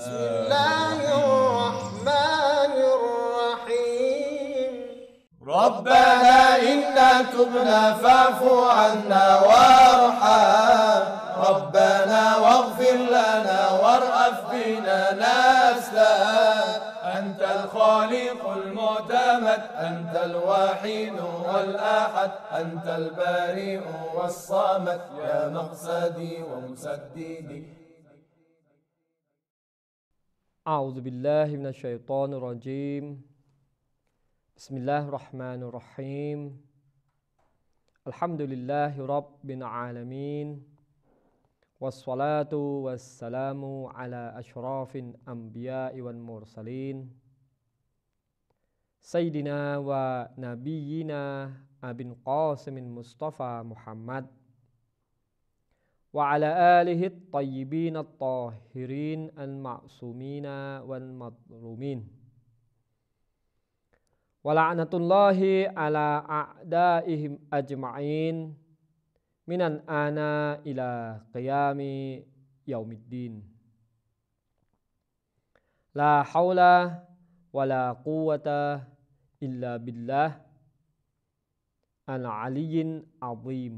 بسم الله الرحمن الرحيم ربنا إنا تبنا فاعف عنا وارحم ربنا واغفر لنا وارأف بنا نسلا أنت الخالق المعتمد أنت الوحيد والأحد أنت البارئ والصمد يا مقصدي ومسددي أعوذ بالله من الشيطان الرجيم بسم الله الرحمن الرحيم الحمد لله رب العالمين والصلاة والسلام على أشراف الأنبياء والمرسلين سيدنا ونبينا أبن قاسم المصطفى محمد وعلى آله الطيبين الطاهرين المعصومين والمظلومين ولعنة الله على أعدائهم أجمعين من الآن إلى قيام يوم الدين لا حول ولا قوة إلا بالله العلي العظيم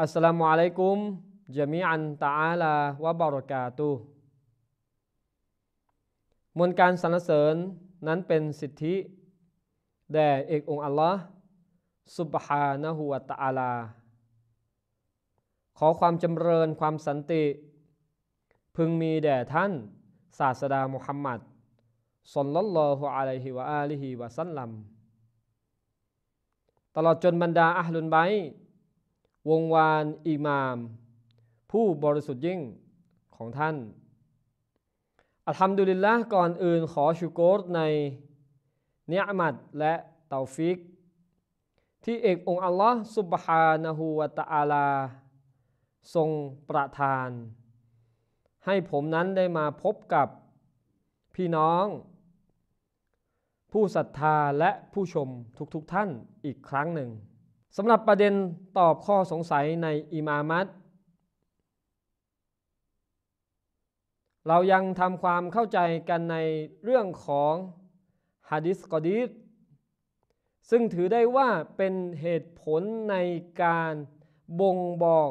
อัสสลามุอะลัยกุมจามีอันตะอาลาวะบารอกาตูมวลการสรรเสริญนั้นเป็นสิทธิแด่เอกองค์อัลลอฮ์สุบฮานะฮุวะตะอาลา ขอความจำเริญความสันติ พึงมีแด่ท่าน ศาสดามุฮัมมัดสลลัลลอฮุอะลัยฮิวะอาลิฮิวะสัลลัมตลอดจนบรรดาอัลลุนไบวงวานอิหมาม ผู้บริสุทธิ์ยิ่งของท่าน อัลฮัมดุลิลละก่อนอื่นขอชูโกรในเนื้อหมัดและเตาฟิก ที่เอกองอัลลอฮ์สุบฮานะฮูวะตะอาลา ทรงประทาน ให้ผมนั้นได้มาพบกับพี่น้อง ผู้ศรัทธาและผู้ชมทุกๆทท่านอีกครั้งหนึ่งสำหรับประเด็นตอบข้อสงสัยใน อิมามัตเรายังทำความเข้าใจกันในเรื่องของฮะดิษกอดีษซึ่งถือได้ว่าเป็นเหตุผลในการบ่งบอก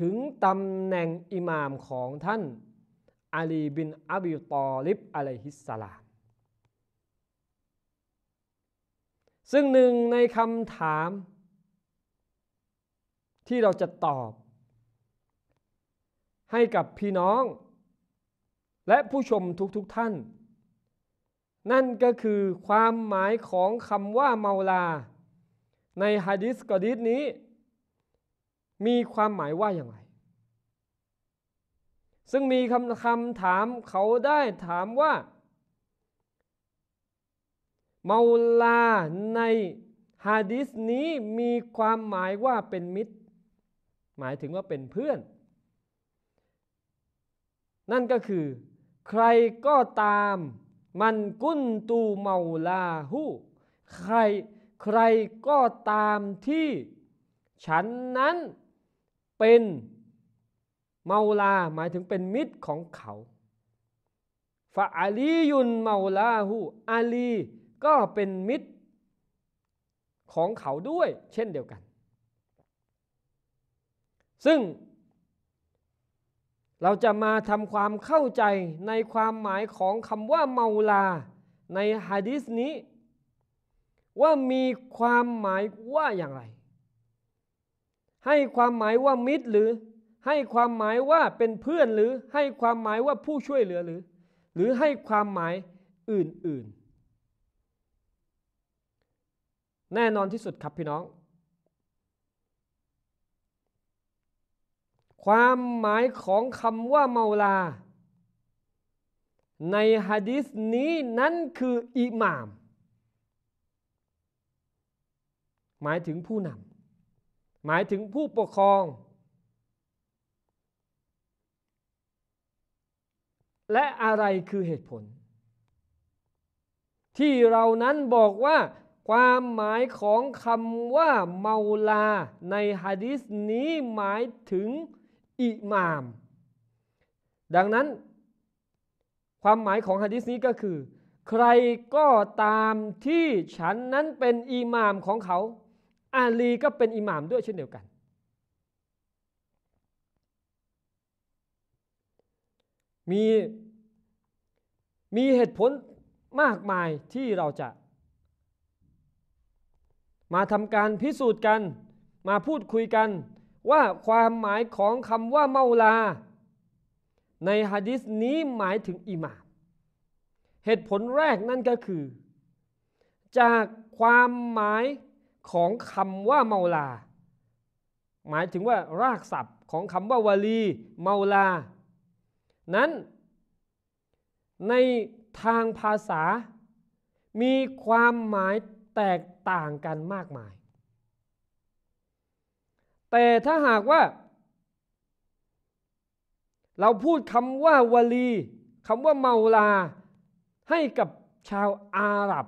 ถึงตำแหน่งอิหม่ามของท่านอาลีบินอับิตอลิบอะลัยฮิสสลาม ซึ่งหนึ่งในคำถามที่เราจะตอบ ให้กับพี่น้อง และผู้ชมทุกๆทท่าน นั่นก็คือความหมายของคำว่าเมาลา ในฮะดิษกอดิษนี้ มีความหมายว่าอย่างไรซึ่งมีคำคำถามเขาได้ถามว่า เมาลาในฮะดิษนี้มีความหมายว่าเป็นมิตรหมายถึงว่าเป็นเพื่อน นั่นก็คือใครก็ตามมันกุนตูเมาลาหูใครใครก็ตามที่ฉันนั้นเป็นเมาลาหมายถึงเป็นมิตรของเขาฟาอาลียุนเมาลาหูอาลี ก็เป็นมิตรของเขาด้วย เช่นเดียวกันซึ่งเราจะมาทำความเข้าใจในความหมายของคำว่าเมาลา ในฮะดิษนี้ว่ามีความหมายว่าอย่างไร ให้ความหมายว่ามิตรหรือ ให้ความหมายว่าเป็นเพื่อนหรือ ให้ความหมายว่าผู้ช่วยเหลือหรือ หรือให้ความหมายอื่นๆ แน่นอนที่สุดครับพี่น้องความหมายของคำว่าเมาลา ในฮะดิษนี้นั้นคืออิหมาม หมายถึงผู้นำ หมายถึงผู้ปกครอง และอะไรคือเหตุผล ที่เรานั้นบอกว่า ความหมายของคำว่าเมาลา ในฮะดิษนี้หมายถึงอิหมาม ดังนั้นความหมายของฮะดิษนี้ก็คือ ใครก็ตามที่ฉันนั้นเป็นอิหมามของเขาอาลีก็เป็นอิหมามด้วยเช่นเดียวกันมีมีเหตุผลมากมายที่เราจะมาทำการพิสูจน์กันมาพูดคุยกันว่าความหมายของคำว่าเมาลา ในฮะดิษนี้หมายถึงอิหมาม เหตุผลแรกนั่นก็คือ จากความหมายของคำว่าเมาลา หมายถึงว่ารากศัพท์ของคำว่าวาลีเมาลา นั้นในทางภาษา มีความหมายแตกต่างกันมากมายแต่ถ้าหากว่า เราพูดคำว่าวลีคำว่าเมาลาให้กับชาวอาหรับ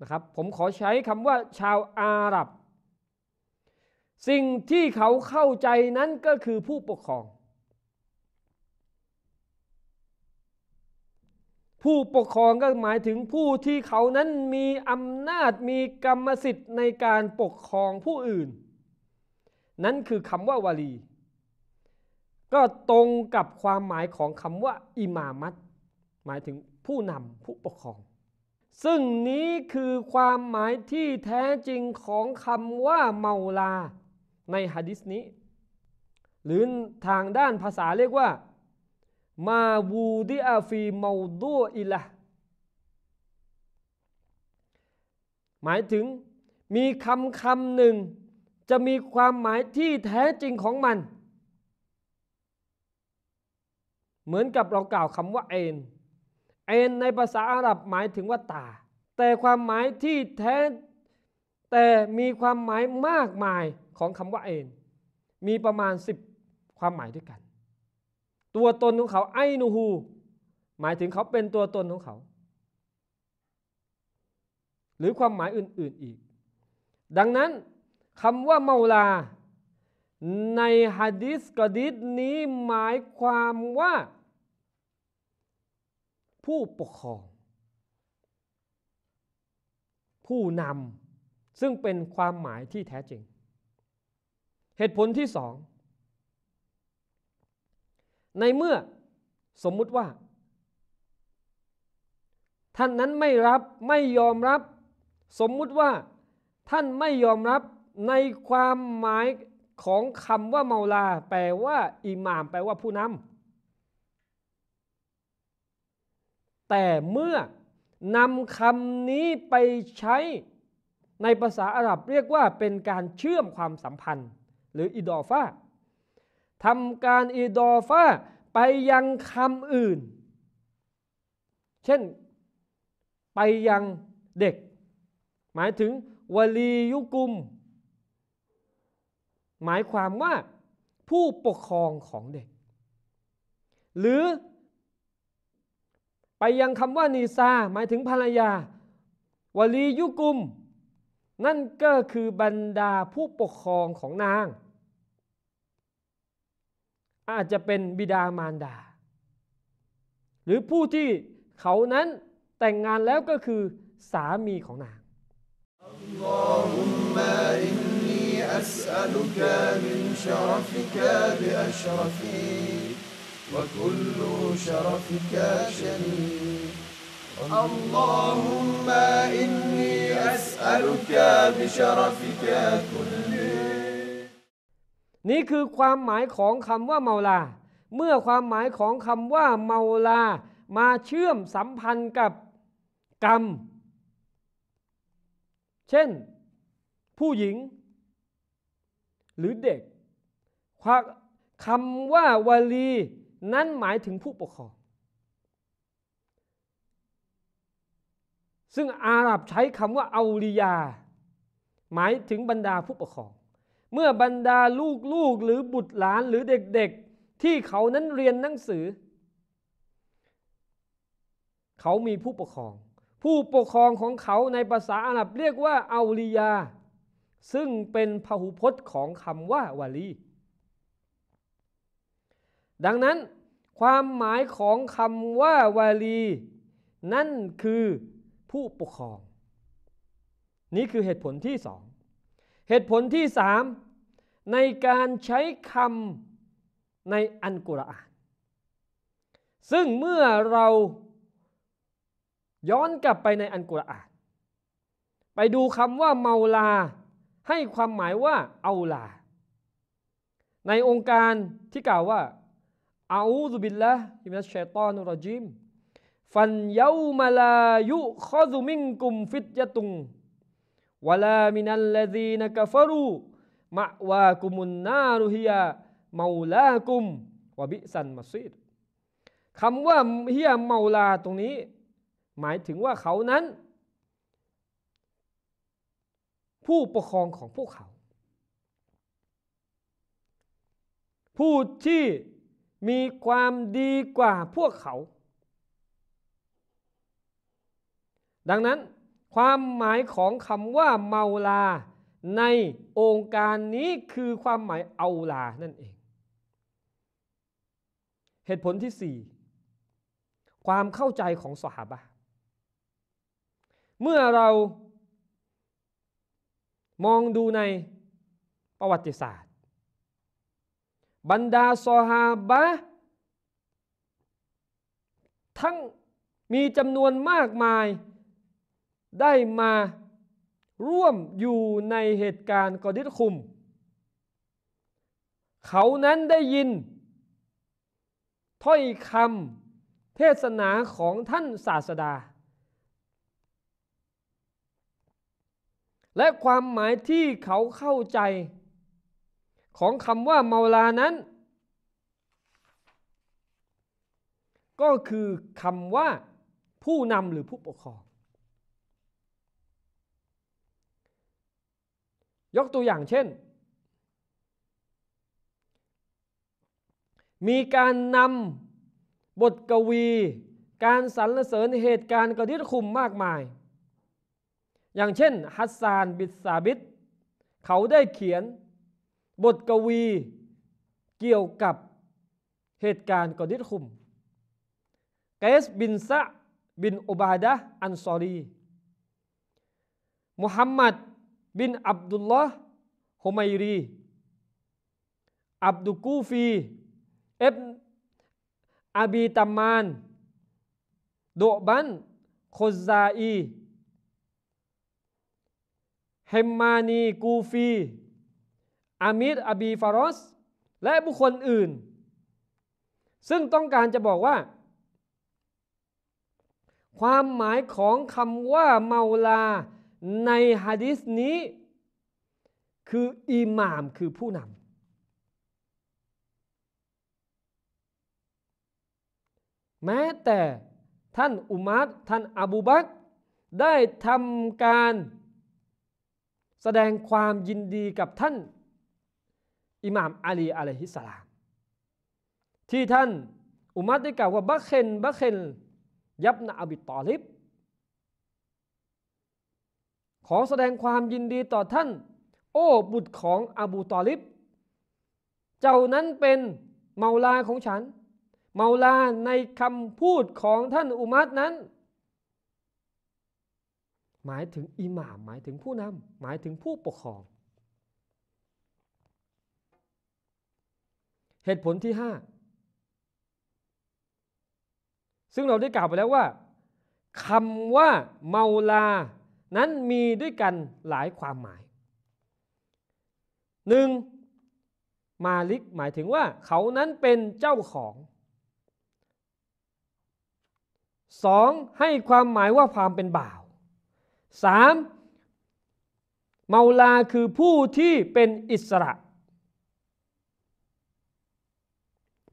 นะครับ ผมขอใช้คำว่าชาวอาหรับ สิ่งที่เขาเข้าใจนั้นก็คือผู้ปกครอง ผู้ปกครองก็หมายถึงผู้ที่เขานั้นมีอำนาจมีกรรมสิทธิ์ในการปกครองผู้อื่นนั้นคือคำว่า วาลี ก็ตรงกับความหมายของคำว่าอิมามัตหมายถึงผู้นำผู้ปกครอง ซึ่งนี้คือความหมายที่แท้จริงของคำว่าเมาลา ในฮะดิษนี้ หรือทางด้านภาษาเรียกว่ามาวูดิอาฟีเมาดูอิละหมายถึงมีคำคำหนึ่งจะมีความหมายที่แท้จริงของมัน เหมือนกับเรากล่าวคำว่าเอนเอนในภาษาอาหรับหมายถึงว่าตา แต่ความหมายที่แท้ แต่มีความหมายมากมายของคำว่าเอนมีประมาณ 10 ความหมายด้วยกัน ตัวตนของเขาไอนูฮูหมายถึงเขาเป็นตัวตนของเขา หรือความหมายอื่นๆอีก ดังนั้นคำว่าเมาลา ในฮะดิษกอดิษนี้หมายความว่า ผู้ปกครอง ผู้นำ ซึ่งเป็นความหมายที่แท้จริง เหตุผลที่สอง ในเมื่อสมมุติว่า ท่านนั้นไม่รับไม่ยอมรับ สมมุติว่าท่านไม่ยอมรับในความหมายของคำว่าเมาลาแปลว่าอิหม่ามแปลว่าผู้นำแต่เมื่อนำคำนี้ไปใช้ในภาษาอาหรับเรียกว่าเป็นการเชื่อมความสัมพันธ์ หรืออิดอฟาทำการอิดอฟาไปยังคำอื่น เช่นไปยังเด็ก หมายถึงวลียุกุมหมายความว่า ผู้ปกครองของเด็ก หรือ ไปยังคำว่านีซา หมายถึงภรรยาวลียุกุม นั่นก็คือบรรดาผู้ปกครองของนาง อาจจะเป็นบิดามารดา หรือผู้ที่เขานั้นแต่งงานแล้วก็คือ สามีของนาง نسألك من شرفك ب أ ش ر ف وكل شرفك ش ر ي ف اللهم إني أسألك بشرفك كل นี่คือความหมายของคำว่าเมาลา เมื่อความหมายของคำว่าเมาลา มาเชื่อมสัมพันธ์กับ กรรม เช่น ผู้หญิงหรือเด็กคำว่าวาลีนั้นหมายถึงผู้ปกครอง ซึ่งอาหรับใช้คำว่าอาลียา หมายถึงบรรดาผู้ปกครอง เมื่อบรรดาลูกๆหรือบุตรหลานหรือเด็กๆที่เขานั้นเรียนหนังสือ เขามีผู้ปกครอง ผู้ปกครองของเขาในภาษาอาหรับเรียกว่าอาลียาซึ่งเป็นพหูพจน์ของคำว่าวาลี ดังนั้น ความหมายของคำว่าวาลี นั่นคือผู้ปกครอง นี่คือเหตุผลที่สอง เหตุผลที่สามในการใช้คำในอันกุรอาน ซึ่งเมื่อเราย้อนกลับไปในอันกุรอานไปดูคำว่าเมาลาให้ความหมายว่าเอาลาในองค์การที่กล่าวว่าอาอูซุบิลละอิมัชชัยตอนรจิมฟันเยามาลายุขอซุมิงกุมฟิตยะตุงวลามินัลลดีนกฟรูมะวากุมุนนารุฮียาเมาลากุมวบิสันมัสซีดคำว่าเฮียเมาลา ตรงนี้ หมายถึงว่าเขานั้นผู้ปกครองของพวกเขาผู้ที่มีความดีกว่าพวกเขา ดังนั้น ความหมายของคำว่าเมาลาในองค์การนี้คือความหมายเอาลานั่นเอง เหตุผลที่ 4 ความเข้าใจของสหบะเมื่อเรามองดูในประวัติศาสตร์ บรรดาซอฮาบะทั้งมีจำนวนมากมาย ได้มาร่วมอยู่ในเหตุการณ์กอดิษคุม เขานั้นได้ยิน ถ้อยคำเทศนาของท่านศาสดาและความหมายที่เขาเข้าใจ ของคำว่าเมาลานั้น ก็คือคำว่าผู้นำหรือผู้ปกครองยกตัวอย่างเช่น มีการนำบทกวี การสรรเสริญเหตุการณ์กระดิ่คุมมากมายอย่างเช่น ฮัสซานบิดซาบิดเขาได้เขียน บทกวีเกี่ยวกับเหตุการณ์กอดิษคุมเกสบินซะบินอุบาดะอันซอรี มุฮัมมัดบินอับดุลลอฮ์ฮุมัยรี อับดุกูฟีเอฟอาบีตัมมาน โดบันโคซาอีเฮมมานีกูฟีอามิดอบีฟารอสและบุคคลอื่น ซึ่งต้องการจะบอกว่า ความหมายของคำว่าเมาลาในฮะดิษนี้ คืออิหม่ามคือผู้นำแม้แต่ท่านอุมัรท่านอบูบักได้ทำการแสดงความยินดีกับท่าน อิหม่ามอาลีอะลัยฮิสสลาม ที่ท่านอุมัดได้กล่าวว่าบัคเคนบัคเคนยับนาอบิตอลิบขอแสดงความยินดีต่อท่าน โอ้บุตรของอบูตอลิบเจ้านั้นเป็นเมาลาของฉัน เมาลาในคำพูดของท่านอุมัดนั้นหมายถึงอิหม่าม หมายถึงผู้นำหมายถึงผู้ปกครอง เหตุผลที่ 5 ซึ่งเราได้กล่าวไปแล้วว่าคำว่าเมาลา นั้นมีด้วยกันหลายความหมายหนึ่งมาลิกหมายถึงว่าเขานั้นเป็นเจ้าของสองให้ความหมายว่าความเป็นบ่าว 3. เมาลาคือผู้ที่เป็นอิสระ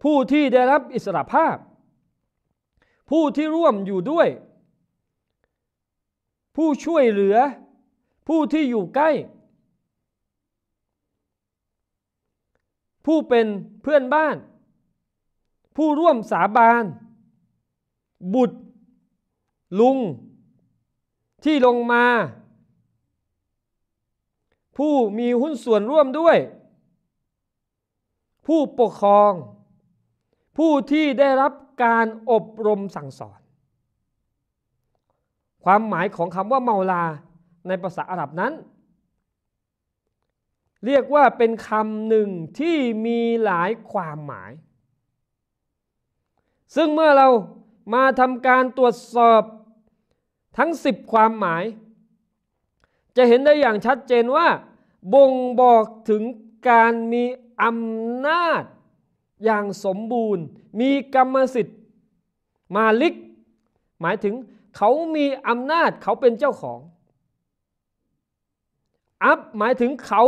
ผู้ที่ได้รับอิสระภาพ ผู้ที่ร่วมอยู่ด้วย ผู้ช่วยเหลือ ผู้ที่อยู่ใกล้ ผู้เป็นเพื่อนบ้าน ผู้ร่วมสาบาน บุตร ลุงที่ลงมา ผู้มีหุ้นส่วนร่วมด้วย ผู้ปกครอง ผู้ที่ได้รับการอบรมสั่งสอน ความหมายของคำว่าเมาลาในภาษาอาหรับนั้น เรียกว่าเป็นคำหนึ่งที่มีหลายความหมาย ซึ่งเมื่อเรามาทำการตรวจสอบทั้ง10ความหมาย จะเห็นได้อย่างชัดเจนว่า บ่งบอกถึงการมีอำนาจ อย่างสมบูรณ์ มีกรรมสิทธิ์ มาลิก หมายถึงเขามีอำนาจเขาเป็นเจ้าของ อัพหมายถึงเขา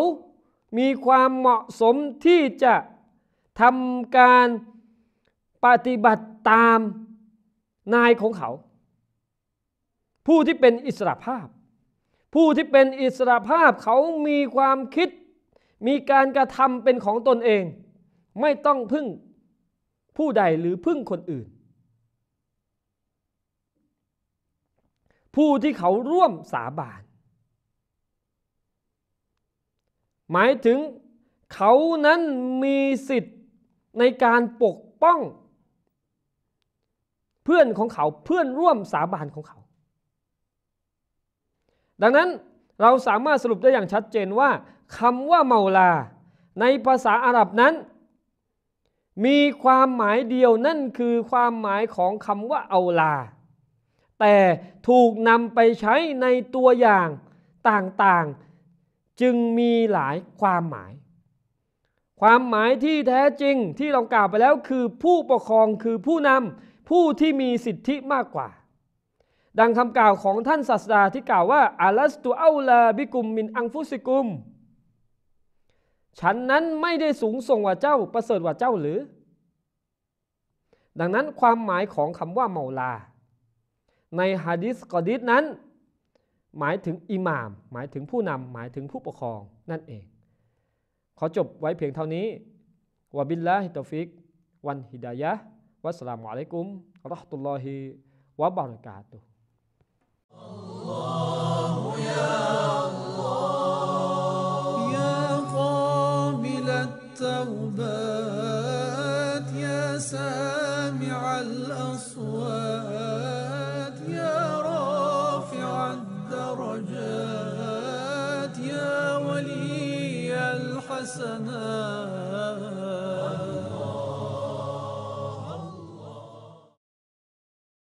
มีความเหมาะสมที่จะทำการปฏิบัติตามนายของเขาผู้ที่เป็นอิสระภาพ ผู้ที่เป็นอิสระภาพเขามีความคิด มีการกระทำเป็นของตนเอง ไม่ต้องพึ่งผู้ใดหรือพึ่งคนอื่น ผู้ที่เขาร่วมสาบาน หมายถึงเขานั้นมีสิทธิ์ในการปกป้องเพื่อนของเขาเพื่อนร่วมสาบานของเขาดังนั้นเราสามารถสรุปได้อย่างชัดเจนว่าคำว่าเมาลา ในภาษาอาหรับนั้น มีความหมายเดียวนั่นคือความหมายของคำว่าเอาลา แต่ถูกนำไปใช้ในตัวอย่างต่างๆ จึงมีหลายความหมาย ความหมายที่แท้จริงที่เรากล่าวไปแล้วคือ ผู้ปกครองคือผู้นำผู้ที่มีสิทธิมากกว่าดังคำกล่าวของท่านศาสดาที่กล่าวว่าอาลัสตเอาลาบิกุมมินอังฟุสิกุม ฉันนั้นไม่ได้สูงส่งกว่าเจ้าประเสริฐกว่าเจ้าหรือ ดังนั้นความหมายของคำว่าเมาลา ในฮะดิษกอดิษนั้น หมายถึงอิหมาม หมายถึงผู้นำหมายถึงผู้ปกครองนั่นเอง ขอจบไว้เพียงเท่านี้วบิลลาฮิตฟิกวันฮิดายะวัสลามุอะลัยกุมรอฮ์ตุลลอฮิวะบารกาตุ التوبات يا سامع الأصوات يا رافع الدرجات يا ولي الحسنات